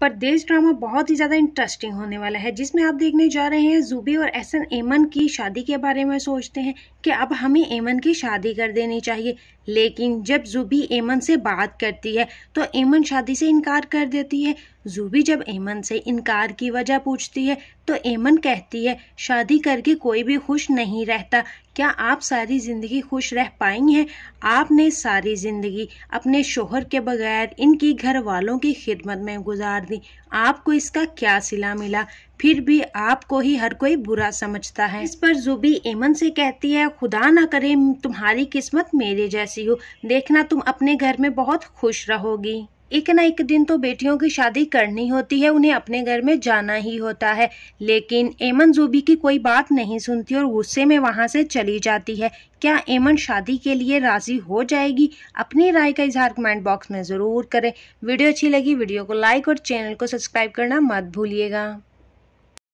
परदेश ड्रामा बहुत ही ज़्यादा इंटरेस्टिंग होने वाला है जिसमें आप देखने जा रहे हैं जूबी और एहसन एमन की शादी के बारे में सोचते हैं कि अब हमें एमन की शादी कर देनी चाहिए लेकिन जब जूबी एमन से बात करती है तो एमन शादी से इनकार कर देती है जूबी जब एमन से इनकार की वजह पूछती है तो एमन कहती है शादी करके कोई भी खुश नहीं रहता क्या आप सारी ज़िंदगी खुश रह पाई हैं आपने सारी ज़िंदगी अपने शोहर के बगैर इनकी घर वालों की खिदमत में गुजार दी आपको इसका क्या सिला मिला फिर भी आपको ही हर कोई बुरा समझता है इस पर जुबी एमन से कहती है खुदा ना करे तुम्हारी किस्मत मेरे जैसी हो देखना तुम अपने घर में बहुत खुश रहोगी एक ना एक दिन तो बेटियों की शादी करनी होती है उन्हें अपने घर में जाना ही होता है लेकिन एमन जूबी की कोई बात नहीं सुनती और गुस्से में वहाँ से चली जाती है क्या एमन शादी के लिए राज़ी हो जाएगी अपनी राय का इजहार कमेंट बॉक्स में ज़रूर करें वीडियो अच्छी लगी वीडियो को लाइक और चैनल को सब्सक्राइब करना मत भूलिएगा